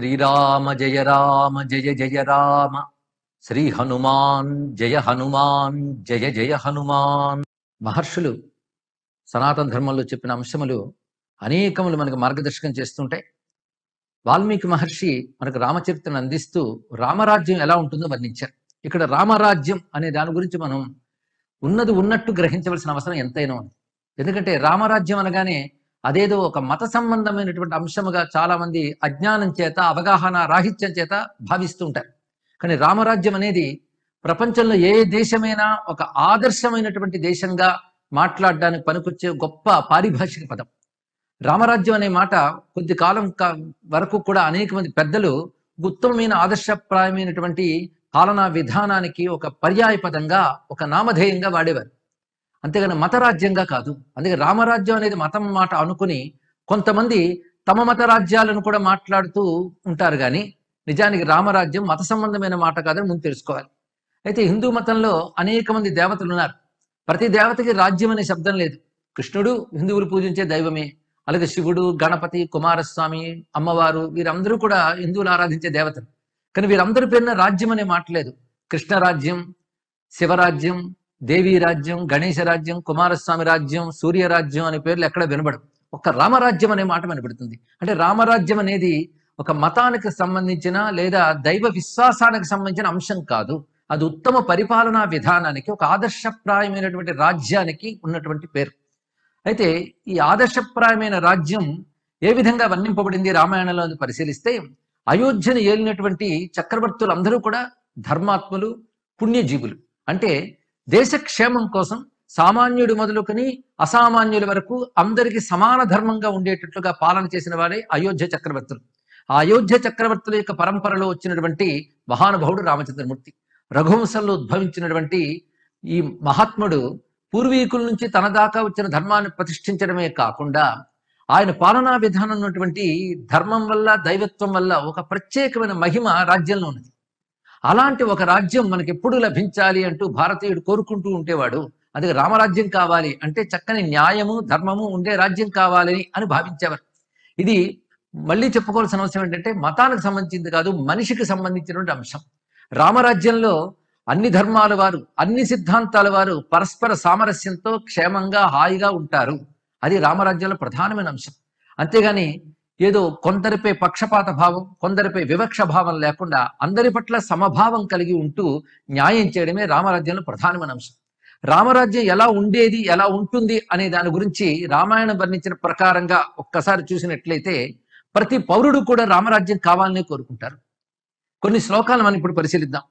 శ్రీరామ జయ రామ జయ జయ రామ శ్రీ హనుమాన్ జయ హనుమాన్ జయ జయ హనుమాన్ మహర్షులు సనాతన ధర్మంలో చెప్పిన అంశములు అనేకములు మనకు మార్గదర్శకం చేస్తుంటాయి వాల్మీకి మహర్షి మనకు రామచరిత్రను అందిస్తూ రామరాజ్యం ఎలా ఉంటుందో వర్ణించారు ఇక్కడ రామరాజ్యం అనే దాని గురించి మనం ఉన్నది ఉన్నట్టు గ్రహించవలసిన అవసరం ఎంతైనా ఉంది ఎందుకంటే రామరాజ్యం అనగానే అదేదో ఒక మత సంబంధమైనటువంటి అంశముగా చాలా మంది అజ్ఞానం చేత అవగాహన రాహిత్యం చేత భావిస్తుంటారు కానీ రామరాజ్యం అనేది ప్రపంచంలో ఏ దేశమైనా ఒక ఆదర్శమైనటువంటి దేశంగా మాట్లాడడానికి పనికొచ్చే గొప్ప పారిభాషిక పదం రామరాజ్యం అనే మాట కొద్ది కాలం వరకు కూడా అనేక మంది పెద్దలు ఉత్తమమైన ఆదర్శప్రాయమైనటువంటి పాలనా విధానానికి ఒక పర్యాయ పదంగా ఒక నామధేయంగా వాడేవారు అంతేగాని మతరాజ్యంగా కాదు అందుకే రామరాజ్యం అనేది మతం మాట అనుకుని కొంతమంది తమ మత రాజ్యాలను కూడా మాట్లాడుతూ ఉంటారు కానీ నిజానికి రామరాజ్యం మత సంబంధమైన మాట కాదని ముందు తెలుసుకోవాలి అయితే హిందూ మతంలో అనేక మంది దేవతలు ఉన్నారు ప్రతి దేవతకి రాజ్యం అనే శబ్దం లేదు కృష్ణుడు హిందువులు పూజించే దైవమే అలాగే శివుడు గణపతి కుమారస్వామి అమ్మవారు వీరందరూ కూడా హిందువులు ఆరాధించే దేవతలు కానీ వీరందరి పేరున రాజ్యం అనే మాట లేదు కృష్ణరాజ్యం శివరాజ్యం దేవీ రాజ్యం గణేశ రాజ్యం కుమారస్వామి రాజ్యం సూర్య రాజ్యం అనే పేర్లు ఎక్కడ వినబడు ఒక రామరాజ్యం అనే మాట వినబడుతుంది అంటే రామరాజ్యం అనేది ఒక మతానికి సంబంధించిన లేదా దైవ విశ్వాసానికి సంబంధించిన అంశం కాదు అది ఉత్తమ పరిపాలనా విధానానికి ఒక ఆదర్శప్రాయమైనటువంటి రాజ్యానికి ఉన్నటువంటి పేరు అయితే ఈ ఆదర్శప్రాయమైన రాజ్యం ఏ విధంగా వర్ణింపబడింది రామాయణంలో పరిశీలిస్తే అయోధ్యను ఏలినటువంటి చక్రవర్తులందరూ కూడా ధర్మాత్ములు పుణ్యజీవులు అంటే దేశ క్షేమం కోసం సామాన్యుడు మొదలుకొని అసామాన్యుల వరకు అందరికీ సమాన ధర్మంగా ఉండేటట్లుగా పాలన చేసిన వారే అయోధ్య చక్రవర్తులు ఆ అయోధ్య చక్రవర్తుల యొక్క పరంపరలో వచ్చినటువంటి మహానుభావుడు రామచంద్రమూర్తి రఘువంశంలో ఉద్భవించినటువంటి ఈ మహాత్ముడు పూర్వీకుల నుంచి తన దాకా వచ్చిన ధర్మాన్ని ప్రతిష్ఠించడమే కాకుండా ఆయన పాలనా విధానం ఉన్నటువంటి ధర్మం వల్ల దైవత్వం వల్ల ఒక ప్రత్యేకమైన మహిమ రాజ్యంలో ఉన్నది అలాంటి ఒక రాజ్యం మనకి ఎప్పుడు లభించాలి అంటూ భారతీయుడు కోరుకుంటూ ఉండేవాడు అది రామరాజ్యం కావాలి అంటే చక్కని న్యాయము ధర్మము ఉండే రాజ్యం కావాలని అని భావించేవారు ఇది మళ్ళీ చెప్పుకోవాల్సిన అవసరం ఏంటంటే మతానికి సంబంధించింది కాదు మనిషికి సంబంధించినటువంటి అంశం రామరాజ్యంలో అన్ని ధర్మాల వారు అన్ని సిద్ధాంతాల వారు పరస్పర సామరస్యంతో క్షేమంగా హాయిగా ఉంటారు అది రామరాజ్యంలో ప్రధానమైన అంశం అంతేగాని ఏదో కొందరిపై పక్షపాత భావం కొందరిపై వివక్ష భావం లేకుండా అందరి పట్ల సమభావం కలిగి ఉంటూ న్యాయం చేయడమే రామరాజ్యంలో ప్రధానమైన అంశం రామరాజ్యం ఎలా ఉండేది ఎలా ఉంటుంది అనే దాని గురించి రామాయణం వర్ణించిన ప్రకారంగా ఒక్కసారి చూసినట్లయితే ప్రతి పౌరుడు కూడా రామరాజ్యం కావాలని కోరుకుంటారు కొన్ని శ్లోకాలు మనం ఇప్పుడు పరిశీలిద్దాం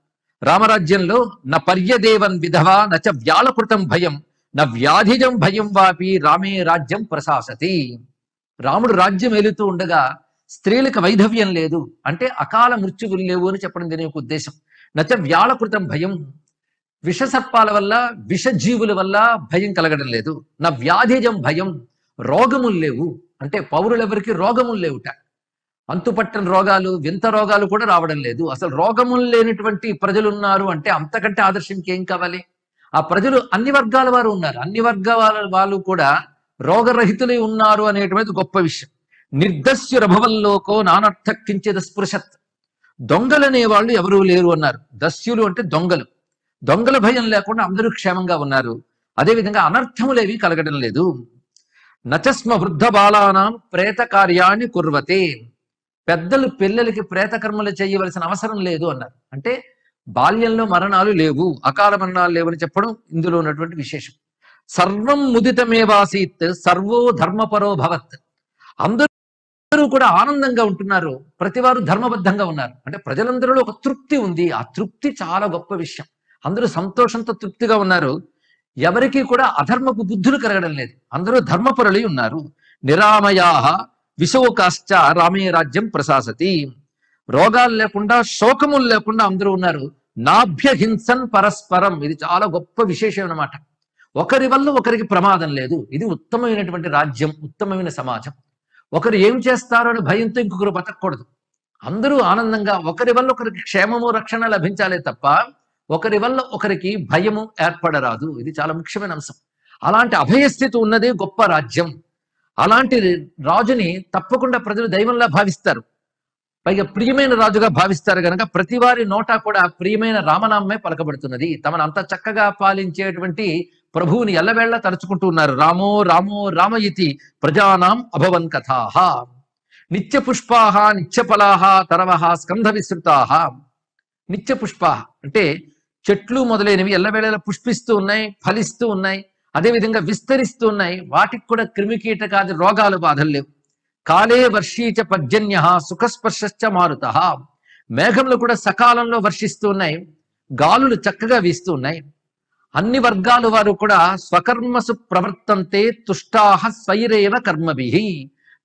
రామరాజ్యంలో న పర్యదేవన్ విధవా నచ వ్యాలకృతం భయం న వ్యాధిజం భయం వాపి రామే రాజ్యం ప్రశాసతి రాముడు రాజ్యం ఏలుతూ ఉండగా స్త్రీలకు వైధవ్యం లేదు అంటే అకాల మృత్యువులు లేవు అని చెప్పడం దీని యొక్క ఉద్దేశం నచ్చ వ్యాళ కృతం భయం విషసర్పాల వల్ల విషజీవుల వల్ల భయం కలగడం లేదు నా వ్యాధిజం భయం రోగములు లేవు అంటే పౌరులెవరికి రోగములు లేవుట అంతుపట్టని రోగాలు వింత రోగాలు కూడా రావడం లేదు అసలు రోగములు లేనటువంటి ప్రజలు ఉన్నారు అంటే అంతకంటే ఆదర్శంకి ఏం కావాలి ఆ ప్రజలు అన్ని వర్గాల వారు ఉన్నారు అన్ని వర్గాల వాళ్ళు కూడా రోగరహితులై ఉన్నారు అనేటువంటిది గొప్ప విషయం నిర్దస్యురభవల్లోకో నానర్థ కించిద స్పృశత్ దొంగలనే వాళ్ళు ఎవరూ లేరు అన్నారు దస్యులు అంటే దొంగలు దొంగల భయం లేకుండా అందరూ క్షేమంగా ఉన్నారు అదేవిధంగా అనర్థములేవి కలగడం లేదు నచస్మ వృద్ధ బాలానాం ప్రేత కార్యాన్ని కుర్వతే పెద్దలు పిల్లలకి ప్రేత కర్మలు చేయవలసిన అవసరం లేదు అన్నారు అంటే బాల్యంలో మరణాలు లేవు అకాల మరణాలు లేవని చెప్పడం ఇందులో ఉన్నటువంటి విశేషం సర్వం ముదితమేవాసీత్ సర్వో ధర్మపరో భవత్ అందరూ కూడా ఆనందంగా ఉంటున్నారు ప్రతివారు ధర్మబద్ధంగా ఉన్నారు అంటే ప్రజలందరిలో ఒక తృప్తి ఉంది ఆ తృప్తి చాలా గొప్ప విషయం అందరూ సంతోషంతో తృప్తిగా ఉన్నారు ఎవరికీ కూడా అధర్మపు బుద్ధులు కలగడం లేదు అందరూ ధర్మపరులై ఉన్నారు నిరామయా విశోకాశ్చ రామే రాజ్యం ప్రశాసతి రోగాలు లేకుండా శోకములు లేకుండా అందరూ ఉన్నారు నాభ్యహింసన్ పరస్పరం ఇది చాలా గొప్ప విశేషం అనమాట ఒకరి వల్ల ఒకరికి ప్రమాదం లేదు ఇది ఉత్తమమైనటువంటి రాజ్యం ఉత్తమమైన సమాజం ఒకరు ఏం చేస్తారో అని భయంతో ఇంకొకరు బతకూడదు అందరూ ఆనందంగా ఒకరి వల్ల ఒకరికి క్షేమము రక్షణ లభించాలే తప్ప ఒకరి వల్ల ఒకరికి భయము ఏర్పడరాదు ఇది చాలా ముఖ్యమైన అంశం అలాంటి అభయస్థితి ఉన్నదే గొప్ప రాజ్యం అలాంటి రాజుని తప్పకుండా ప్రజలు దైవంలా భావిస్తారు పైగా ప్రియమైన రాజుగా భావిస్తారు కనుక వారి నోటా కూడా ప్రియమైన రామనామే పలకబడుతున్నది తమను అంత చక్కగా పాలించేటువంటి ప్రభువుని ఎల్లవేళ్ల తలుచుకుంటూ ఉన్నారు రామో రామో రామ ఇది ప్రజానాం అభవన్ కథాహ నిత్య పుష్పాహ నిత్య ఫలాహ తరవహ స్కంధ విస్తృతాహ నిత్య పుష్పాహ అంటే చెట్లు మొదలైనవి ఎల్లవేళలా పుష్పిస్తూ ఉన్నాయి ఫలిస్తూ ఉన్నాయి అదేవిధంగా విస్తరిస్తూ ఉన్నాయి వాటికి కూడా క్రిమికీటకాది రోగాలు బాధలు లేవు కాలే వర్షీచ పర్జన్య సుఖస్పర్శశ్చ మారుత మేఘంలో కూడా సకాలంలో వర్షిస్తూ ఉన్నాయి గాలులు చక్కగా వీస్తూ ఉన్నాయి అన్ని వర్గాల వారు కూడా స్వకర్మసు ప్రవర్తంతే తుష్టాహ స్వైరేవ కర్మవిహి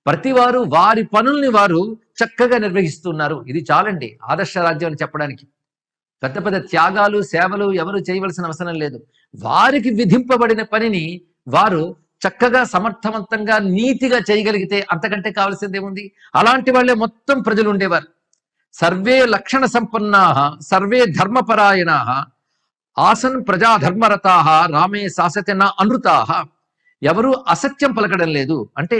ప్రతివారు వారి పనుల్ని వారు చక్కగా నిర్వహిస్తున్నారు ఇది చాలండి ఆదర్శ రాజ్యం అని చెప్పడానికి పెద్ద పెద్ద త్యాగాలు సేవలు ఎవరు చేయవలసిన అవసరం లేదు వారికి విధింపబడిన పనిని వారు చక్కగా సమర్థవంతంగా నీతిగా చేయగలిగితే అంతకంటే కావాల్సింది ఏముంది అలాంటి వాళ్ళే మొత్తం ప్రజలు ఉండేవారు సర్వే లక్షణ సంపన్నా సర్వే ధర్మపరాయణ ఆసన్ ప్రజాధర్మరతాహ రామే శాసతిన అనృతాహ ఎవరు అసత్యం పలకడం లేదు అంటే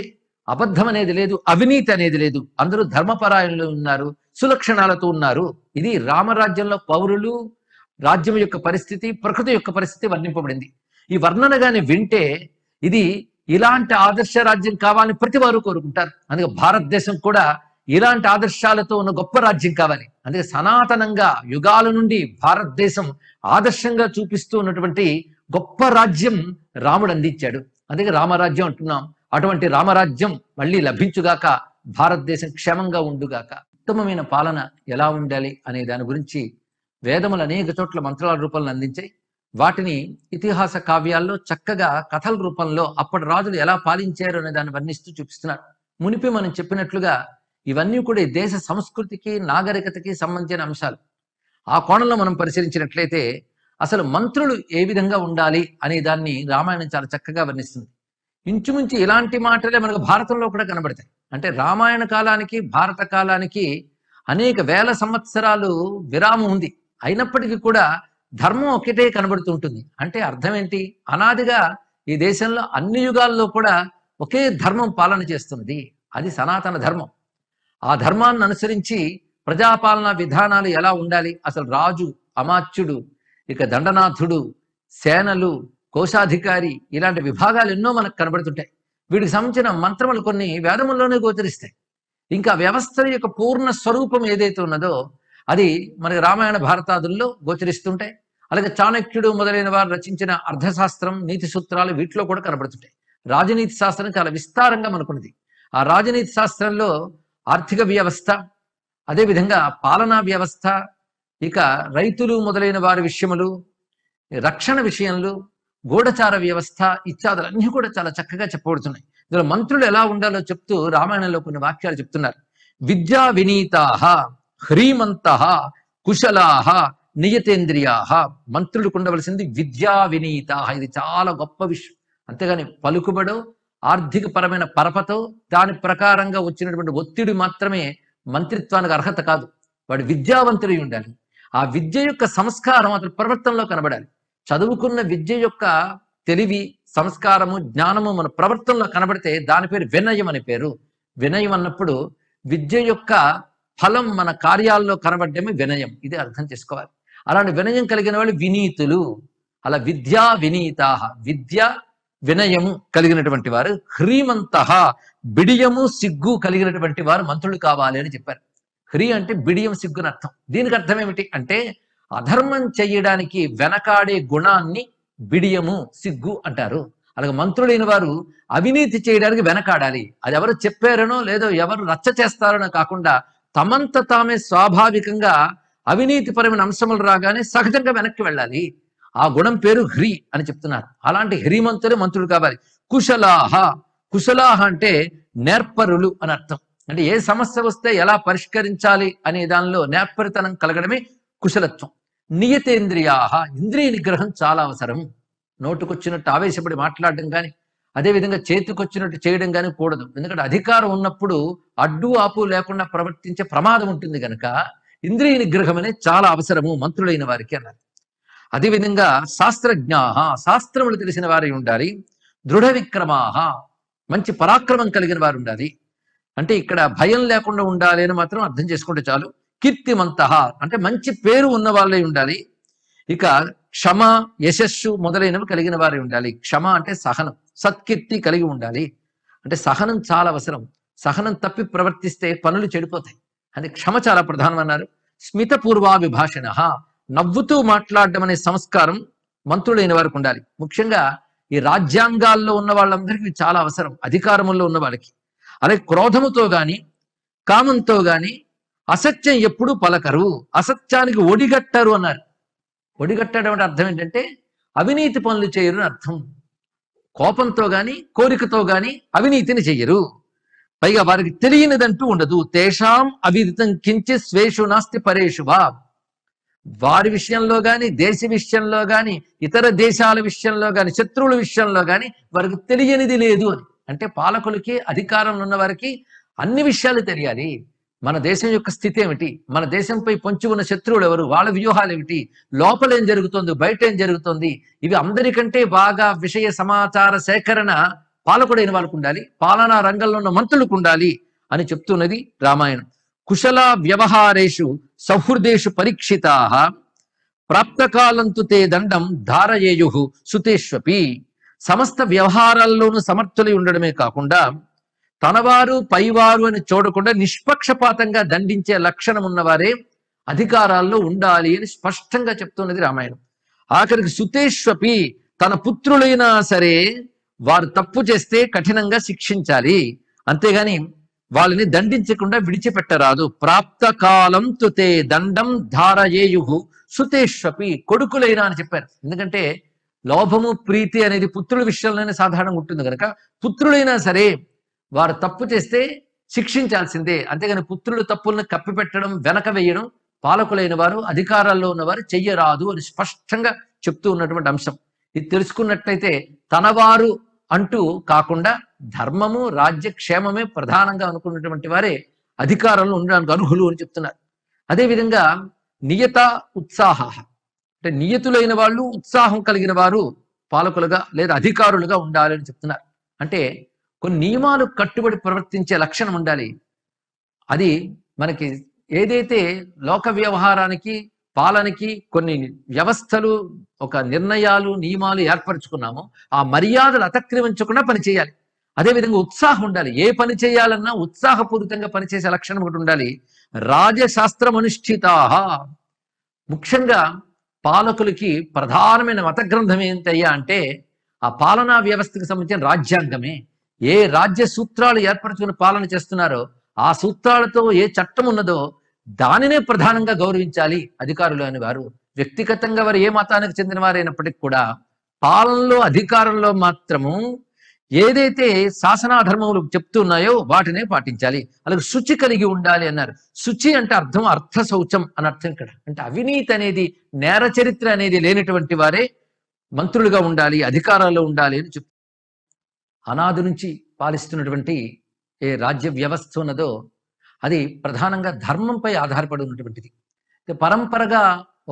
అబద్ధం అనేది లేదు అవినీతి అనేది లేదు అందరూ ధర్మపరాయణలు ఉన్నారు సులక్షణాలతో ఉన్నారు ఇది రామరాజ్యంలో పౌరులు రాజ్యం యొక్క పరిస్థితి ప్రకృతి యొక్క పరిస్థితి వర్ణింపబడింది ఈ వర్ణన గాని వింటే ఇది ఇలాంటి ఆదర్శ రాజ్యం కావాలని ప్రతి వారు కోరుకుంటారు అందుకే భారతదేశం కూడా ఇలాంటి ఆదర్శాలతో ఉన్న గొప్ప రాజ్యం కావాలి అందుకే సనాతనంగా యుగాల నుండి భారతదేశం ఆదర్శంగా చూపిస్తూ ఉన్నటువంటి గొప్ప రాజ్యం రాముడు అందించాడు అందుకే రామరాజ్యం అంటున్నాం అటువంటి రామరాజ్యం మళ్ళీ లభించుగాక భారతదేశం క్షేమంగా ఉండుగాక ఉత్తమమైన పాలన ఎలా ఉండాలి అనే దాని గురించి వేదములు అనేక చోట్ల మంత్రాల రూపంలో అందించాయి వాటిని ఇతిహాస కావ్యాల్లో చక్కగా కథల రూపంలో అప్పటి రాజులు ఎలా పాలించారు అనే దాన్ని వర్ణిస్తూ చూపిస్తున్నారు మునిపి మనం చెప్పినట్లుగా ఇవన్నీ కూడా ఈ దేశ సంస్కృతికి నాగరికతకి సంబంధించిన అంశాలు ఆ కోణంలో మనం పరిశీలించినట్లయితే అసలు మంత్రులు ఏ విధంగా ఉండాలి అనే దాన్ని రామాయణం చాలా చక్కగా వర్ణిస్తుంది ఇంచుమించు ఇలాంటి మాటలే మనకు భారతంలో కూడా కనబడతాయి అంటే రామాయణ కాలానికి భారత కాలానికి అనేక వేల సంవత్సరాలు విరామం ఉంది అయినప్పటికీ కూడా ధర్మం ఒకటే కనబడుతుంటుంది అంటే అర్థం ఏంటి అనాదిగా ఈ దేశంలో అన్ని యుగాల్లో కూడా ఒకే ధర్మం పాలన చేస్తుంది అది సనాతన ధర్మం ఆ ధర్మాన్ని అనుసరించి ప్రజాపాలన విధానాలు ఎలా ఉండాలి అసలు రాజు అమాత్యుడు ఇక దండనాథుడు సేనలు కోశాధికారి ఇలాంటి విభాగాలు ఎన్నో మనకు కనబడుతుంటాయి వీటికి సంబంధించిన మంత్రములు కొన్ని వేదముల్లోనే గోచరిస్తాయి ఇంకా వ్యవస్థ యొక్క పూర్ణ స్వరూపం ఏదైతే ఉన్నదో అది మనకి రామాయణ భారతాదుల్లో గోచరిస్తుంటాయి అలాగే చాణక్యుడు మొదలైన వారు రచించిన అర్థశాస్త్రం నీతి సూత్రాలు వీటిలో కూడా కనబడుతుంటాయి రాజనీతి శాస్త్రం చాలా విస్తారంగా మనకున్నది ఆ రాజనీతి శాస్త్రంలో ఆర్థిక వ్యవస్థ అదేవిధంగా పాలనా వ్యవస్థ ఇక రైతులు మొదలైన వారి విషయములు రక్షణ విషయంలో గూఢచార వ్యవస్థ ఇత్యాదులన్నీ కూడా చాలా చక్కగా చెప్పబడుతున్నాయి ఇందులో మంత్రులు ఎలా ఉండాలో చెప్తూ రామాయణంలో కొన్ని వాక్యాలు చెప్తున్నారు విద్యా వినీతా హ్రీమంత కుశలాహ నియతేంద్రియాహ మంత్రులకు ఉండవలసింది విద్యా వినీతాహ ఇది చాలా గొప్ప విషయం అంతేగాని పలుకుబడు ఆర్థికపరమైన పరపతో దాని ప్రకారంగా వచ్చినటువంటి ఒత్తిడి మాత్రమే మంత్రిత్వానికి అర్హత కాదు వాడు విద్యావంతుడై ఉండాలి ఆ విద్య యొక్క సంస్కారం అతని ప్రవర్తనలో కనబడాలి చదువుకున్న విద్య యొక్క తెలివి సంస్కారము జ్ఞానము మన ప్రవర్తనలో కనబడితే దాని పేరు వినయం అనే పేరు వినయం అన్నప్పుడు విద్య యొక్క ఫలం మన కార్యాల్లో కనబడ్డమే వినయం ఇది అర్థం చేసుకోవాలి అలాంటి వినయం కలిగిన వాళ్ళు వినీతులు అలా విద్యా వినీతాహ విద్య వినయము కలిగినటువంటి వారు హ్రీమంత బిడియము సిగ్గు కలిగినటువంటి వారు మంత్రులు కావాలి అని చెప్పారు హ్రీ అంటే బిడియం సిగ్గుని అర్థం దీనికి అర్థం ఏమిటి అంటే అధర్మం చేయడానికి వెనకాడే గుణాన్ని బిడియము సిగ్గు అంటారు అలాగే మంత్రులైన వారు అవినీతి చేయడానికి వెనకాడాలి అది ఎవరు చెప్పారనో లేదో ఎవరు రచ్చ చేస్తారనో కాకుండా తమంత తామే స్వాభావికంగా అవినీతిపరమైన అంశములు రాగానే సహజంగా వెనక్కి వెళ్ళాలి ఆ గుణం పేరు హ్రీ అని చెప్తున్నారు అలాంటి హ్రీమంతులే మంత్రులు కావాలి కుశలాహ కుశలాహ అంటే నేర్పరులు అని అర్థం అంటే ఏ సమస్య వస్తే ఎలా పరిష్కరించాలి అనే దానిలో నేర్పరితనం కలగడమే కుశలత్వం నియతేంద్రియాహ ఇంద్రియ నిగ్రహం చాలా అవసరం నోటుకొచ్చినట్టు ఆవేశపడి మాట్లాడడం కానీ అదేవిధంగా చేతికొచ్చినట్టు చేయడం కానీ కూడదు ఎందుకంటే అధికారం ఉన్నప్పుడు అడ్డు ఆపు లేకుండా ప్రవర్తించే ప్రమాదం ఉంటుంది కనుక ఇంద్రియ నిగ్రహం అనేది చాలా అవసరము మంత్రులైన వారికి అన్నారు అదేవిధంగా శాస్త్రజ్ఞాహ శాస్త్రములు తెలిసిన వారై ఉండాలి దృఢ విక్రమాహ మంచి పరాక్రమం కలిగిన వారు ఉండాలి అంటే ఇక్కడ భయం లేకుండా ఉండాలి అని మాత్రం అర్థం చేసుకుంటే చాలు కీర్తిమంత అంటే మంచి పేరు ఉన్న వాళ్ళే ఉండాలి ఇక క్షమ యశస్సు మొదలైనవి కలిగిన వారే ఉండాలి క్షమ అంటే సహనం సత్కీర్తి కలిగి ఉండాలి అంటే సహనం చాలా అవసరం సహనం తప్పి ప్రవర్తిస్తే పనులు చెడిపోతాయి అని క్షమ చాలా ప్రధానమన్నారు స్మితపూర్వాభిభాషణ నవ్వుతూ మాట్లాడడం అనే సంస్కారం మంత్రులైన వారికి ఉండాలి ముఖ్యంగా ఈ రాజ్యాంగాల్లో ఉన్న వాళ్ళందరికీ చాలా అవసరం అధికారంలో ఉన్న వాళ్ళకి అలాగే క్రోధముతో గాని కామంతో గాని అసత్యం ఎప్పుడూ పలకరు అసత్యానికి ఒడిగట్టరు అన్నారు ఒడిగట్టడం అంటే అర్థం ఏంటంటే అవినీతి పనులు చేయరు అని అర్థం కోపంతో గాని కోరికతో గాని అవినీతిని చెయ్యరు పైగా వారికి తెలియనిదంటూ ఉండదు తేషాం అవిదితం కించి స్వేషు నాస్తి పరేషు బాబ్ వారి విషయంలో కానీ దేశ విషయంలో కానీ ఇతర దేశాల విషయంలో కానీ శత్రువుల విషయంలో కానీ వారికి తెలియనిది లేదు అని అంటే పాలకులకి అధికారంలో ఉన్న వారికి అన్ని విషయాలు తెలియాలి మన దేశం యొక్క స్థితి ఏమిటి మన దేశంపై పొంచి ఉన్న శత్రువులు ఎవరు వాళ్ళ వ్యూహాలు ఏమిటి లోపల ఏం జరుగుతుంది బయట ఏం జరుగుతుంది ఇవి అందరికంటే బాగా విషయ సమాచార సేకరణ పాలకుడైన వాళ్ళకు ఉండాలి పాలనా రంగంలో ఉన్న మంత్రులకు ఉండాలి అని చెప్తున్నది రామాయణం కుశల వ్యవహారేషు సహృదేషు పరీక్షితా ప్రాప్తకాలంతు తే దండం ధారయేయు సుతేష్వపి సమస్త వ్యవహారాల్లోనూ సమర్థులై ఉండడమే కాకుండా తనవారు పైవారు అని చూడకుండా నిష్పక్షపాతంగా దండించే లక్షణం ఉన్నవారే అధికారాల్లో ఉండాలి అని స్పష్టంగా చెప్తున్నది రామాయణం ఆఖరికి సుతేష్వపి తన పుత్రులైనా సరే వారు తప్పు చేస్తే కఠినంగా శిక్షించాలి అంతేగాని వాళ్ళని దండించకుండా విడిచిపెట్టరాదు ప్రాప్తకాలం తుతే దండం ధారయేయు సుతేష్వపి కొడుకులైనా అని చెప్పారు ఎందుకంటే లోభము ప్రీతి అనేది పుత్రుల విషయంలోనే సాధారణంగా ఉంటుంది కనుక పుత్రులైనా సరే వారు తప్పు చేస్తే శిక్షించాల్సిందే అంతేగాని పుత్రులు తప్పులను కప్పిపెట్టడం వెనక వేయడం పాలకులైన వారు అధికారాల్లో ఉన్నవారు చెయ్యరాదు అని స్పష్టంగా చెప్తూ ఉన్నటువంటి అంశం ఇది తెలుసుకున్నట్లయితే తనవారు అంటూ కాకుండా ధర్మము రాజ్య క్షేమమే ప్రధానంగా అనుకున్నటువంటి వారే అధికారంలో ఉండడానికి అర్హులు అని చెప్తున్నారు అదేవిధంగా నియత ఉత్సాహ అంటే నియతులైన వాళ్ళు ఉత్సాహం కలిగిన వారు పాలకులుగా లేదా అధికారులుగా ఉండాలి అని చెప్తున్నారు అంటే కొన్ని నియమాలు కట్టుబడి ప్రవర్తించే లక్షణం ఉండాలి అది మనకి ఏదైతే లోక వ్యవహారానికి పాలనకి కొన్ని వ్యవస్థలు ఒక నిర్ణయాలు నియమాలు ఏర్పరచుకున్నామో ఆ మర్యాదలు అతక్రమించకుండా పనిచేయాలి అదేవిధంగా ఉత్సాహం ఉండాలి ఏ పని చేయాలన్నా ఉత్సాహపూరితంగా పనిచేసే లక్షణం ఒకటి ఉండాలి రాజశాస్త్రం అనుష్ఠితాహ ముఖ్యంగా పాలకులకి ప్రధానమైన మత గ్రంథం ఏంటయ్యా అంటే ఆ పాలనా వ్యవస్థకు సంబంధించిన రాజ్యాంగమే ఏ రాజ్య సూత్రాలు ఏర్పరచుకుని పాలన చేస్తున్నారో ఆ సూత్రాలతో ఏ చట్టం ఉన్నదో దానినే ప్రధానంగా గౌరవించాలి అధికారులు అని వారు వ్యక్తిగతంగా వారు ఏ మతానికి చెందిన వారైనప్పటికీ కూడా పాలనలో అధికారంలో మాత్రము ఏదైతే శాసనాధర్మములు చెప్తున్నాయో వాటినే పాటించాలి అలాగే శుచి కలిగి ఉండాలి అన్నారు శుచి అంటే అర్థం అర్థ శౌచం అని అర్థం ఇక్కడ అంటే అవినీతి అనేది నేర చరిత్ర అనేది లేనటువంటి వారే మంత్రులుగా ఉండాలి అధికారాల్లో ఉండాలి అని చెప్తారు అనాది నుంచి పాలిస్తున్నటువంటి ఏ రాజ్య వ్యవస్థ ఉన్నదో అది ప్రధానంగా ధర్మంపై ఆధారపడి ఉన్నటువంటిది పరంపరగా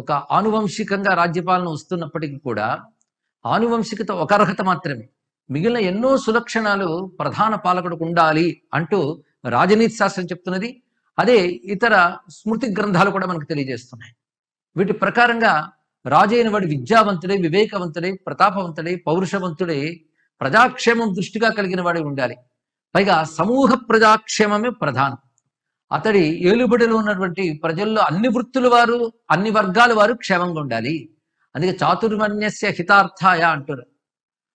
ఒక ఆనువంశికంగా రాజ్యపాలన వస్తున్నప్పటికీ కూడా ఆనువంశికత ఒక అర్హత మాత్రమే మిగిలిన ఎన్నో సులక్షణాలు ప్రధాన పాలకుడికి ఉండాలి అంటూ రాజనీతి శాస్త్రం చెప్తున్నది అదే ఇతర స్మృతి గ్రంథాలు కూడా మనకు తెలియజేస్తున్నాయి వీటి ప్రకారంగా రాజైన వాడు విద్యావంతుడే వివేకవంతుడే ప్రతాపవంతుడే పౌరుషవంతుడే ప్రజాక్షేమం దృష్టిగా కలిగిన వాడే ఉండాలి పైగా సమూహ ప్రజాక్షేమమే ప్రధానం అతడి ఏలుబడిలో ఉన్నటువంటి ప్రజల్లో అన్ని వృత్తుల వారు అన్ని వర్గాల వారు క్షేమంగా ఉండాలి అందుకే చాతుర్మన్యస్య హితార్థాయ అంటారు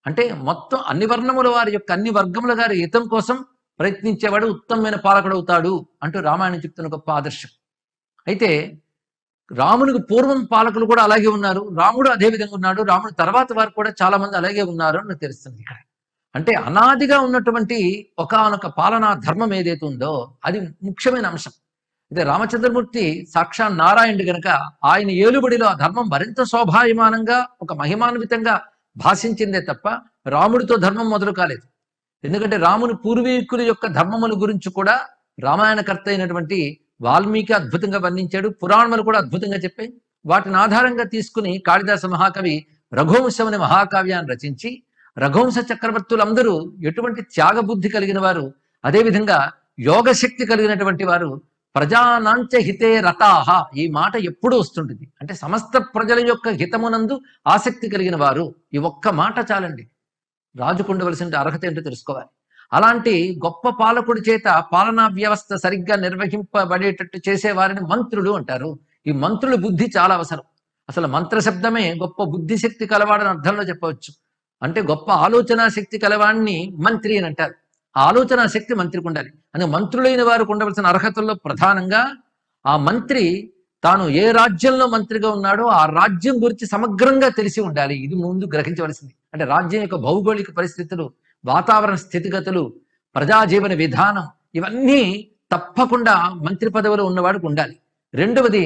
అంటే మొత్తం అన్ని వర్ణముల వారి యొక్క అన్ని వర్గముల గారి హితం కోసం ప్రయత్నించేవాడు ఉత్తమమైన పాలకుడవుతాడు అంటూ రామాయణం చెప్తున్న గొప్ప ఆదర్శం అయితే రామునికి పూర్వం పాలకులు కూడా అలాగే ఉన్నారు రాముడు అదే విధంగా ఉన్నాడు రాముడు తర్వాత వారు కూడా చాలా మంది అలాగే ఉన్నారు అని తెలుస్తుంది ఇక్కడ అంటే అనాదిగా ఉన్నటువంటి ఒకనొక పాలనా ధర్మం ఏదైతే ఉందో అది ముఖ్యమైన అంశం అయితే రామచంద్రమూర్తి సాక్షాత్ నారాయణుడు గనక ఆయన ఏలుబడిలో ఆ ధర్మం మరింత శోభాయమానంగా ఒక మహిమాన్వితంగా భాషించిందే తప్ప రాముడితో ధర్మం మొదలు కాలేదు ఎందుకంటే రాముని పూర్వీకుల యొక్క ధర్మముల గురించి కూడా రామాయణకర్త అయినటువంటి వాల్మీకి అద్భుతంగా వర్ణించాడు పురాణములు కూడా అద్భుతంగా చెప్పాయి వాటిని ఆధారంగా తీసుకుని కాళిదాస మహాకవి రఘువంశముని మహాకావ్యాన్ని రచించి రఘువంశ చక్రవర్తులందరూ ఎటువంటి త్యాగబుద్ధి కలిగిన వారు అదేవిధంగా యోగశక్తి కలిగినటువంటి వారు ప్రజానాంచ హితే రతాహ ఈ మాట ఎప్పుడు వస్తుంటుంది అంటే సమస్త ప్రజల యొక్క హితమునందు ఆసక్తి కలిగిన వారు ఈ ఒక్క మాట చాలండి రాజుకుండవలసిన అర్హత ఏంటో తెలుసుకోవాలి అలాంటి గొప్ప పాలకుడి చేత పాలనా వ్యవస్థ సరిగ్గా నిర్వహింపబడేటట్టు చేసే వారిని మంత్రులు అంటారు ఈ మంత్రుల బుద్ధి చాలా అవసరం అసలు మంత్ర శబ్దమే గొప్ప బుద్ధిశక్తి కలవాడని అర్థంలో చెప్పవచ్చు అంటే గొప్ప ఆలోచన శక్తి కలవాణ్ణి మంత్రి అని అంటారు ఆలోచన శక్తి మంత్రికి ఉండాలి అందుకే మంత్రులైన వారు ఉండవలసిన అర్హతల్లో ప్రధానంగా ఆ మంత్రి తాను ఏ రాజ్యంలో మంత్రిగా ఉన్నాడో ఆ రాజ్యం గురించి సమగ్రంగా తెలిసి ఉండాలి ఇది ముందు గ్రహించవలసింది అంటే రాజ్యం యొక్క భౌగోళిక పరిస్థితులు వాతావరణ స్థితిగతులు ప్రజాజీవన విధానం ఇవన్నీ తప్పకుండా మంత్రి పదవిలో ఉన్నవాడికి ఉండాలి రెండవది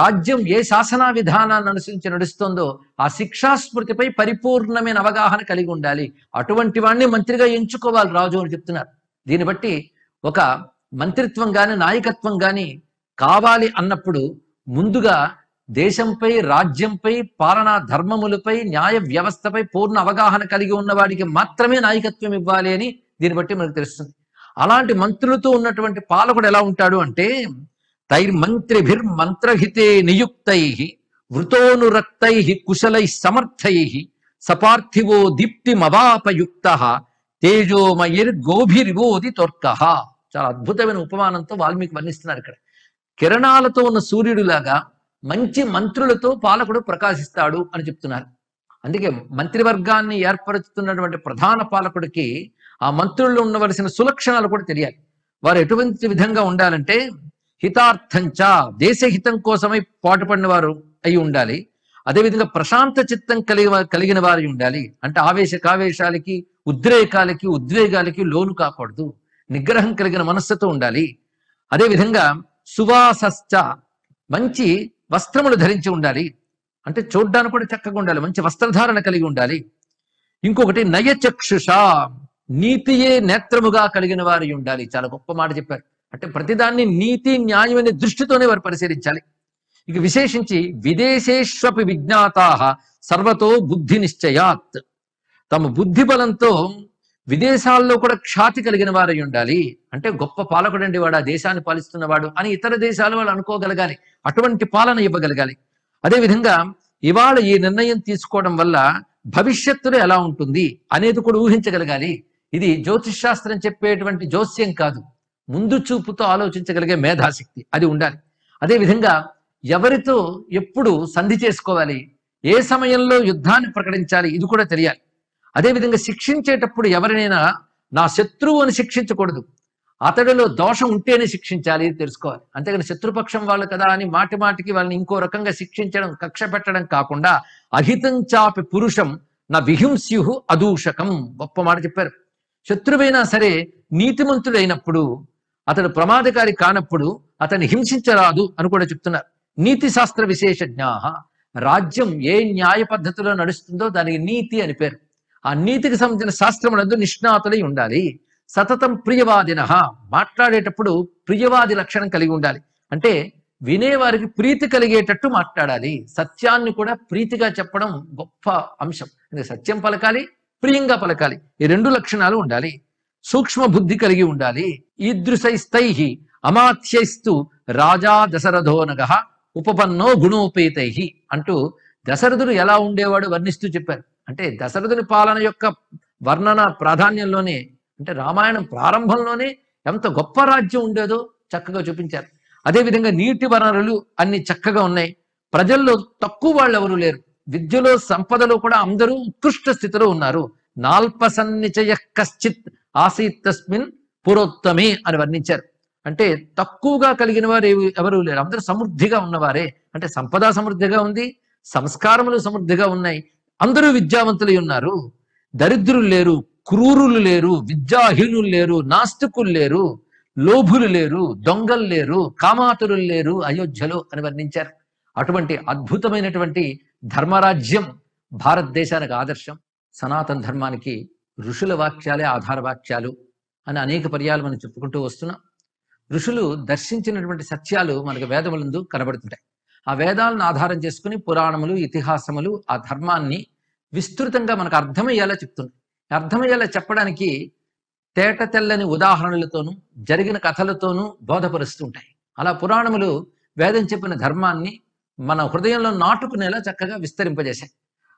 రాజ్యం ఏ శాసన విధానాన్ని అనుసరించి నడుస్తుందో ఆ శిక్షాస్మృతిపై పరిపూర్ణమైన అవగాహన కలిగి ఉండాలి అటువంటి వాడిని మంత్రిగా ఎంచుకోవాలి రాజు అని చెప్తున్నారు దీన్ని బట్టి ఒక మంత్రిత్వం కానీ నాయకత్వం కానీ కావాలి అన్నప్పుడు ముందుగా దేశంపై రాజ్యంపై పాలనా ధర్మములపై న్యాయ వ్యవస్థపై పూర్ణ అవగాహన కలిగి ఉన్నవాడికి మాత్రమే నాయకత్వం ఇవ్వాలి అని దీన్ని బట్టి మనకు తెలుస్తుంది అలాంటి మంత్రులతో ఉన్నటువంటి పాలకుడు ఎలా ఉంటాడు అంటే మంత్రహితే నియుక్తై వృతోనురక్తై కుశలై సమర్థై సపార్థివో దీప్తిమవాపయుక్త గోభిరివోది తొర్క చాలా అద్భుతమైన ఉపమానంతో వాల్మీకి వర్ణిస్తున్నారు ఇక్కడ కిరణాలతో ఉన్న సూర్యుడిలాగా మంచి మంత్రులతో పాలకుడు ప్రకాశిస్తాడు అని చెప్తున్నారు అందుకే మంత్రివర్గాన్ని ఏర్పరుచుతున్నటువంటి ప్రధాన పాలకుడికి ఆ మంత్రుల్లో ఉండవలసిన సులక్షణాలు కూడా తెలియాలి వారు ఎటువంటి విధంగా ఉండాలంటే హితార్థంచ దేశహితం కోసమై పాటుపడిన వారు అయి ఉండాలి అదేవిధంగా ప్రశాంత చిత్తం కలిగి కలిగిన వారి ఉండాలి అంటే ఆవేశ కావేశాలకి ఉద్రేకాలకి ఉద్వేగాలకి లోను కాకూడదు నిగ్రహం కలిగిన మనస్సుతో ఉండాలి అదేవిధంగా సువాసశ్చ మంచి వస్త్రములు ధరించి ఉండాలి అంటే చూడ్డానికి కూడా చక్కగా ఉండాలి మంచి వస్త్రధారణ కలిగి ఉండాలి ఇంకొకటి నయచక్షుష నీతియే నేత్రముగా కలిగిన వారి ఉండాలి చాలా గొప్ప మాట చెప్పారు అంటే ప్రతిదాన్ని నీతి న్యాయం అనే దృష్టితోనే వారు పరిశీలించాలి ఇక విశేషించి విదేశేష్వపి విజ్ఞాత సర్వతో బుద్ధి నిశ్చయాత్ తమ బుద్ధి బలంతో విదేశాల్లో కూడా ఖ్యాతి కలిగిన వారై ఉండాలి అంటే గొప్ప పాలకుడు అండి వాడు ఆ దేశాన్ని పాలిస్తున్నవాడు అని ఇతర దేశాలు వాళ్ళు అనుకోగలగాలి అటువంటి పాలన ఇవ్వగలగాలి అదేవిధంగా ఇవాళ ఈ నిర్ణయం తీసుకోవడం వల్ల భవిష్యత్తులో ఎలా ఉంటుంది అనేది కూడా ఊహించగలగాలి ఇది జ్యోతిష్ శాస్త్రం చెప్పేటువంటి జోస్యం కాదు ముందు చూపుతో ఆలోచించగలిగే మేధాశక్తి అది ఉండాలి అదేవిధంగా ఎవరితో ఎప్పుడు సంధి చేసుకోవాలి ఏ సమయంలో యుద్ధాన్ని ప్రకటించాలి ఇది కూడా తెలియాలి అదేవిధంగా శిక్షించేటప్పుడు ఎవరినైనా నా శత్రువు అని శిక్షించకూడదు అతడిలో దోషం ఉంటేనే శిక్షించాలి తెలుసుకోవాలి అంతేగాని శత్రుపక్షం వాళ్ళు కదా అని మాటి మాటికి వాళ్ళని ఇంకో రకంగా శిక్షించడం కక్ష పెట్టడం కాకుండా అహితం చాపి పురుషం నా విహింస్యు అదూషకం గొప్ప మాట చెప్పారు శత్రువైనా సరే నీతిమంతుడైనప్పుడు అతడు ప్రమాదకారి కానప్పుడు అతన్ని హింసించరాదు అని కూడా చెప్తున్నారు నీతి శాస్త్ర జ్ఞాహ రాజ్యం ఏ న్యాయ పద్ధతిలో నడుస్తుందో దానికి నీతి అని పేరు ఆ నీతికి సంబంధించిన శాస్త్రమునందు నిష్ణాతులై ఉండాలి సతతం ప్రియవాదిన మాట్లాడేటప్పుడు ప్రియవాది లక్షణం కలిగి ఉండాలి అంటే వినేవారికి ప్రీతి కలిగేటట్టు మాట్లాడాలి సత్యాన్ని కూడా ప్రీతిగా చెప్పడం గొప్ప అంశం సత్యం పలకాలి ప్రియంగా పలకాలి ఈ రెండు లక్షణాలు ఉండాలి సూక్ష్మ బుద్ధి కలిగి ఉండాలి ఈదృశైస్తై అమాత్యైస్తు రాజా దశరథోనగ ఉపపన్నో గుణోపేతై అంటూ దశరథుడు ఎలా ఉండేవాడు వర్ణిస్తూ చెప్పారు అంటే దశరథుని పాలన యొక్క వర్ణన ప్రాధాన్యంలోనే అంటే రామాయణం ప్రారంభంలోనే ఎంత గొప్ప రాజ్యం ఉండేదో చక్కగా చూపించారు అదేవిధంగా నీటి వనరులు అన్ని చక్కగా ఉన్నాయి ప్రజల్లో తక్కువ వాళ్ళు ఎవరు లేరు విద్యలో సంపదలో కూడా అందరూ ఉత్కృష్ట స్థితిలో ఉన్నారు నాల్పసన్నిచయ కశ్చిత్ తస్మిన్ పురోత్తమే అని వర్ణించారు అంటే తక్కువగా కలిగిన వారు ఎవరు లేరు అందరూ సమృద్ధిగా ఉన్నవారే అంటే సంపద సమృద్ధిగా ఉంది సంస్కారములు సమృద్ధిగా ఉన్నాయి అందరూ విద్యావంతులై ఉన్నారు దరిద్రులు లేరు క్రూరులు లేరు విద్యాహీనులు లేరు నాస్తికులు లేరు లోభులు లేరు దొంగలు లేరు కామాతురులు లేరు అయోధ్యలో అని వర్ణించారు అటువంటి అద్భుతమైనటువంటి ధర్మరాజ్యం భారతదేశానికి ఆదర్శం సనాతన ధర్మానికి ఋషుల వాక్యాలే ఆధార వాక్యాలు అని అనేక పర్యాలు మనం చెప్పుకుంటూ వస్తున్నాం ఋషులు దర్శించినటువంటి సత్యాలు మనకు వేదములందు కనబడుతుంటాయి ఆ వేదాలను ఆధారం చేసుకుని పురాణములు ఇతిహాసములు ఆ ధర్మాన్ని విస్తృతంగా మనకు అర్థమయ్యేలా చెప్తున్నాయి అర్థమయ్యేలా చెప్పడానికి తేట తెల్లని ఉదాహరణలతోనూ జరిగిన కథలతోనూ బోధపరుస్తుంటాయి అలా పురాణములు వేదం చెప్పిన ధర్మాన్ని మన హృదయంలో నాటుకునేలా చక్కగా విస్తరింపజేశాయి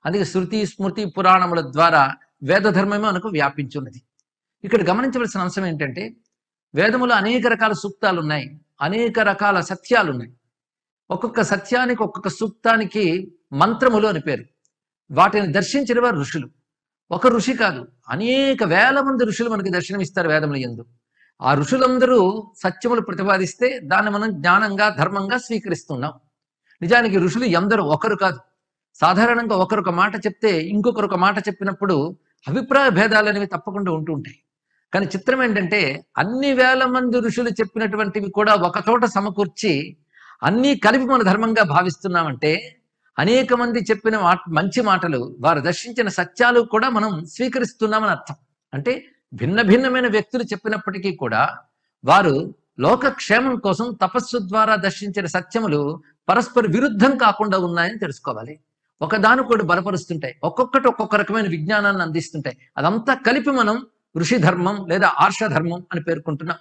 అందుకే శృతి స్మృతి పురాణముల ద్వారా వేద ధర్మమే మనకు వ్యాపించున్నది ఇక్కడ గమనించవలసిన అంశం ఏంటంటే వేదములో అనేక రకాల సూక్తాలు ఉన్నాయి అనేక రకాల సత్యాలు ఉన్నాయి ఒక్కొక్క సత్యానికి ఒక్కొక్క సూక్తానికి మంత్రములు అని పేరు వాటిని దర్శించిన వారు ఋషులు ఒక ఋషి కాదు అనేక వేల మంది ఋషులు మనకి దర్శనమిస్తారు వేదముల ఎందు ఆ ఋషులందరూ సత్యములు ప్రతిపాదిస్తే దాన్ని మనం జ్ఞానంగా ధర్మంగా స్వీకరిస్తున్నాం నిజానికి ఋషులు ఎందరు ఒకరు కాదు సాధారణంగా ఒకరొక మాట చెప్తే ఇంకొకరు ఒక మాట చెప్పినప్పుడు అభిప్రాయ భేదాలు అనేవి తప్పకుండా ఉంటూ ఉంటాయి కానీ చిత్రం ఏంటంటే అన్ని వేల మంది ఋషులు చెప్పినటువంటివి కూడా ఒక చోట సమకూర్చి అన్నీ కలిపి మన ధర్మంగా భావిస్తున్నామంటే అనేక మంది చెప్పిన మంచి మాటలు వారు దర్శించిన సత్యాలు కూడా మనం స్వీకరిస్తున్నామని అర్థం అంటే భిన్న భిన్నమైన వ్యక్తులు చెప్పినప్పటికీ కూడా వారు లోకక్షేమం కోసం తపస్సు ద్వారా దర్శించిన సత్యములు పరస్పర విరుద్ధం కాకుండా ఉన్నాయని తెలుసుకోవాలి కూడా బలపరుస్తుంటాయి ఒక్కొక్కటి ఒక్కొక్క రకమైన విజ్ఞానాన్ని అందిస్తుంటాయి అదంతా కలిపి మనం ఋషి ధర్మం లేదా ఆర్ష ధర్మం అని పేర్కొంటున్నాం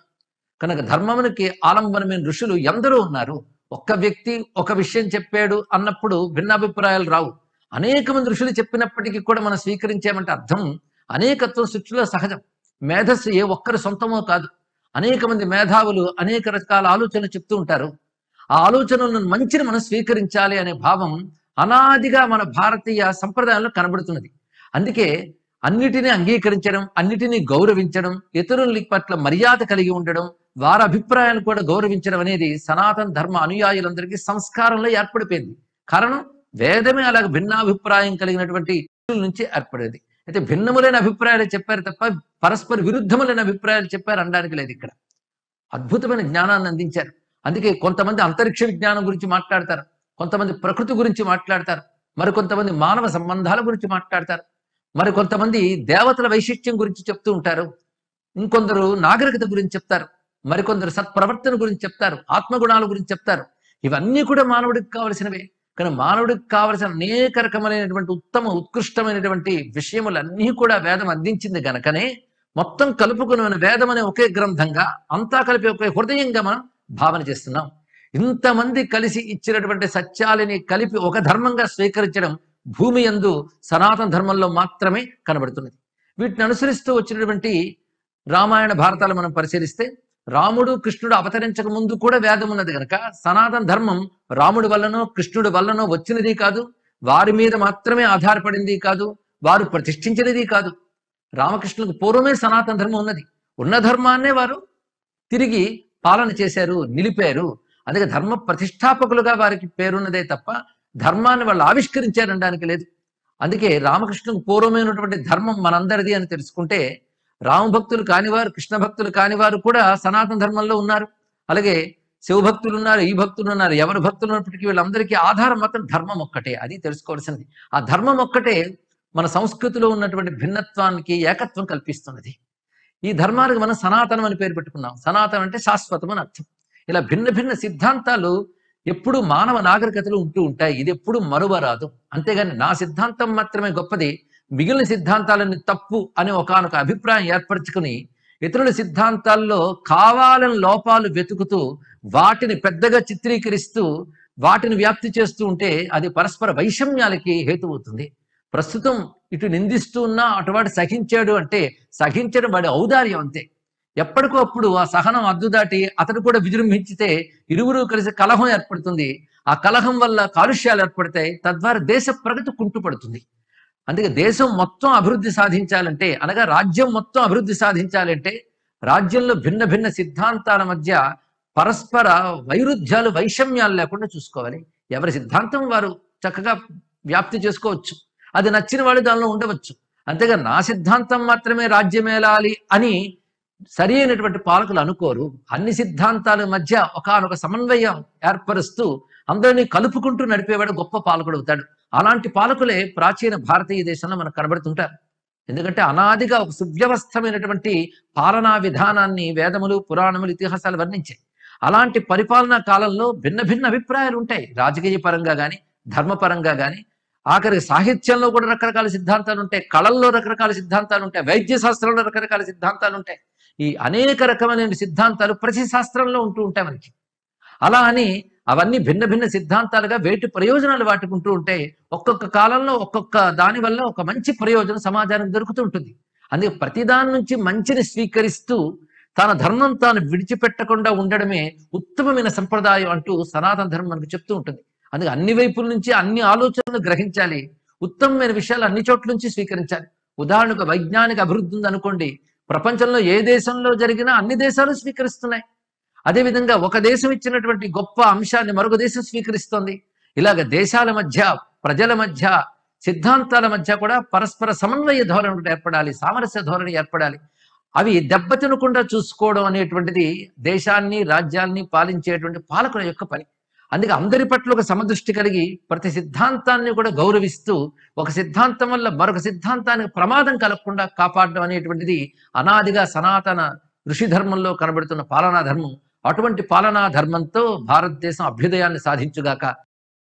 కనుక ధర్మమునికి ఆలంబనమైన ఋషులు ఎందరూ ఉన్నారు ఒక్క వ్యక్తి ఒక విషయం చెప్పాడు అన్నప్పుడు భిన్నాభిప్రాయాలు రావు అనేక మంది ఋషులు చెప్పినప్పటికీ కూడా మనం స్వీకరించామంటే అర్థం అనేకత్వం సృష్టిలో సహజం మేధస్సు ఏ ఒక్కరి సొంతమో కాదు అనేక మంది మేధావులు అనేక రకాల ఆలోచనలు చెప్తూ ఉంటారు ఆ ఆలోచనలను మంచిని మనం స్వీకరించాలి అనే భావం అనాదిగా మన భారతీయ సంప్రదాయంలో కనబడుతున్నది అందుకే అన్నిటినీ అంగీకరించడం అన్నిటినీ గౌరవించడం ఇతరుల పట్ల మర్యాద కలిగి ఉండడం వారి అభిప్రాయాన్ని కూడా గౌరవించడం అనేది సనాతన ధర్మ అనుయాయులందరికీ సంస్కారంలో ఏర్పడిపోయింది కారణం వేదమే అలాగ భిన్నాభిప్రాయం కలిగినటువంటి నుంచి ఏర్పడేది అయితే భిన్నములైన అభిప్రాయాలు చెప్పారు తప్ప పరస్పర విరుద్ధములైన అభిప్రాయాలు చెప్పారు అనడానికి లేదు ఇక్కడ అద్భుతమైన జ్ఞానాన్ని అందించారు అందుకే కొంతమంది అంతరిక్ష విజ్ఞానం గురించి మాట్లాడతారు కొంతమంది ప్రకృతి గురించి మాట్లాడతారు మరికొంతమంది మానవ సంబంధాల గురించి మాట్లాడతారు మరికొంతమంది దేవతల వైశిష్ట్యం గురించి చెప్తూ ఉంటారు ఇంకొందరు నాగరికత గురించి చెప్తారు మరికొందరు సత్ప్రవర్తన గురించి చెప్తారు ఆత్మగుణాల గురించి చెప్తారు ఇవన్నీ కూడా మానవుడికి కావలసినవే కానీ మానవుడికి కావలసిన అనేక రకమైనటువంటి ఉత్తమ ఉత్కృష్టమైనటువంటి విషయములన్నీ కూడా వేదం అందించింది గనకనే మొత్తం కలుపుకున్న వేదం అనే ఒకే గ్రంథంగా అంతా కలిపి ఒకే హృదయంగా మనం భావన చేస్తున్నాం ఇంతమంది కలిసి ఇచ్చినటువంటి సత్యాలని కలిపి ఒక ధర్మంగా స్వీకరించడం భూమి ఎందు సనాతన ధర్మంలో మాత్రమే కనబడుతున్నది వీటిని అనుసరిస్తూ వచ్చినటువంటి రామాయణ భారతాలు మనం పరిశీలిస్తే రాముడు కృష్ణుడు అవతరించక ముందు కూడా వేదం ఉన్నది కనుక సనాతన ధర్మం రాముడి వల్లనో కృష్ణుడి వల్లనో వచ్చినది కాదు వారి మీద మాత్రమే ఆధారపడింది కాదు వారు ప్రతిష్ఠించినది కాదు రామకృష్ణులకు పూర్వమే సనాతన ధర్మం ఉన్నది ఉన్న ధర్మాన్నే వారు తిరిగి పాలన చేశారు నిలిపారు అందుకే ధర్మ ప్రతిష్టాపకులుగా వారికి పేరున్నదే తప్ప ధర్మాన్ని వాళ్ళు ఆవిష్కరించారనడానికి లేదు అందుకే రామకృష్ణకు పూర్వమైనటువంటి ధర్మం మనందరిది అని తెలుసుకుంటే రామభక్తులు కానివారు కృష్ణ భక్తులు కానివారు కూడా సనాతన ధర్మంలో ఉన్నారు అలాగే శివభక్తులు ఉన్నారు ఈ భక్తులు ఉన్నారు ఎవరి భక్తులు ఉన్నప్పటికీ వీళ్ళందరికీ ఆధారం మాత్రం ధర్మం ఒక్కటే అది తెలుసుకోవాల్సింది ఆ ధర్మం ఒక్కటే మన సంస్కృతిలో ఉన్నటువంటి భిన్నత్వానికి ఏకత్వం కల్పిస్తున్నది ఈ ధర్మానికి మనం సనాతనం అని పేరు పెట్టుకున్నాం సనాతనం అంటే శాశ్వతం అని అర్థం ఇలా భిన్న భిన్న సిద్ధాంతాలు ఎప్పుడు మానవ నాగరికతలు ఉంటూ ఉంటాయి ఇది ఎప్పుడు మరువరాదు అంతేగాని నా సిద్ధాంతం మాత్రమే గొప్పది మిగిలిన సిద్ధాంతాలన్నీ తప్పు అనే ఒకనొక అభిప్రాయం ఏర్పరచుకుని ఇతరుల సిద్ధాంతాల్లో కావాలని లోపాలు వెతుకుతూ వాటిని పెద్దగా చిత్రీకరిస్తూ వాటిని వ్యాప్తి చేస్తూ ఉంటే అది పరస్పర వైషమ్యాలకి హేతువుతుంది ప్రస్తుతం ఇటు నిందిస్తూ ఉన్నా అటువాడు సహించాడు అంటే సహించడం వాడి ఔదార్యం అంతే ఎప్పటికో అప్పుడు ఆ సహనం అద్దు దాటి అతడు కూడా విజృంభించితే ఇరువురు కలిసి కలహం ఏర్పడుతుంది ఆ కలహం వల్ల కాలుష్యాలు ఏర్పడతాయి తద్వారా దేశ ప్రగతి కుంటుపడుతుంది అందుకే దేశం మొత్తం అభివృద్ధి సాధించాలంటే అనగా రాజ్యం మొత్తం అభివృద్ధి సాధించాలంటే రాజ్యంలో భిన్న భిన్న సిద్ధాంతాల మధ్య పరస్పర వైరుధ్యాలు వైషమ్యాలు లేకుండా చూసుకోవాలి ఎవరి సిద్ధాంతం వారు చక్కగా వ్యాప్తి చేసుకోవచ్చు అది నచ్చిన వాళ్ళు దానిలో ఉండవచ్చు అంతేగా నా సిద్ధాంతం మాత్రమే రాజ్యమేలాలి అని సరి అయినటువంటి పాలకులు అనుకోరు అన్ని సిద్ధాంతాల మధ్య ఒకనొక సమన్వయం ఏర్పరుస్తూ అందరినీ కలుపుకుంటూ నడిపేవాడు గొప్ప పాలకుడు అవుతాడు అలాంటి పాలకులే ప్రాచీన భారతీయ దేశంలో మనకు కనబడుతుంటారు ఎందుకంటే అనాదిగా ఒక సువ్యవస్థమైనటువంటి పాలనా విధానాన్ని వేదములు పురాణములు ఇతిహాసాలు వర్ణించాయి అలాంటి పరిపాలనా కాలంలో భిన్న భిన్న అభిప్రాయాలు ఉంటాయి రాజకీయ పరంగా కానీ ధర్మపరంగా కానీ ఆఖరి సాహిత్యంలో కూడా రకరకాల సిద్ధాంతాలు ఉంటాయి కళల్లో రకరకాల సిద్ధాంతాలు ఉంటాయి వైద్య శాస్త్రంలో రకరకాల సిద్ధాంతాలు ఉంటాయి ఈ అనేక రకమైన సిద్ధాంతాలు ప్రతి శాస్త్రంలో ఉంటూ ఉంటాయి మనకి అలా అని అవన్నీ భిన్న భిన్న సిద్ధాంతాలుగా వేటి ప్రయోజనాలు వాటుకుంటూ ఉంటే ఒక్కొక్క కాలంలో ఒక్కొక్క దాని వల్ల ఒక మంచి ప్రయోజనం సమాజానికి దొరుకుతూ ఉంటుంది అందుకే ప్రతిదాని నుంచి మంచిని స్వీకరిస్తూ తన ధర్మం తాను విడిచిపెట్టకుండా ఉండడమే ఉత్తమమైన సంప్రదాయం అంటూ సనాతన ధర్మం మనకు చెప్తూ ఉంటుంది అందుకే అన్ని వైపుల నుంచి అన్ని ఆలోచనలు గ్రహించాలి ఉత్తమమైన విషయాలు అన్ని చోట్ల నుంచి స్వీకరించాలి ఉదాహరణకు వైజ్ఞానిక అభివృద్ధి ఉంది అనుకోండి ప్రపంచంలో ఏ దేశంలో జరిగినా అన్ని దేశాలు స్వీకరిస్తున్నాయి అదేవిధంగా ఒక దేశం ఇచ్చినటువంటి గొప్ప అంశాన్ని మరొక దేశం స్వీకరిస్తోంది ఇలాగ దేశాల మధ్య ప్రజల మధ్య సిద్ధాంతాల మధ్య కూడా పరస్పర సమన్వయ ధోరణి ఏర్పడాలి సామరస్య ధోరణి ఏర్పడాలి అవి దెబ్బతినకుండా చూసుకోవడం అనేటువంటిది దేశాన్ని రాజ్యాన్ని పాలించేటువంటి పాలకుల యొక్క పని అందుకే అందరి పట్ల ఒక సమదృష్టి కలిగి ప్రతి సిద్ధాంతాన్ని కూడా గౌరవిస్తూ ఒక సిద్ధాంతం వల్ల మరొక సిద్ధాంతానికి ప్రమాదం కలగకుండా కాపాడడం అనేటువంటిది అనాదిగా సనాతన ఋషి ధర్మంలో కనబడుతున్న పాలనా ధర్మం అటువంటి పాలనా ధర్మంతో భారతదేశం అభ్యుదయాన్ని సాధించుగాక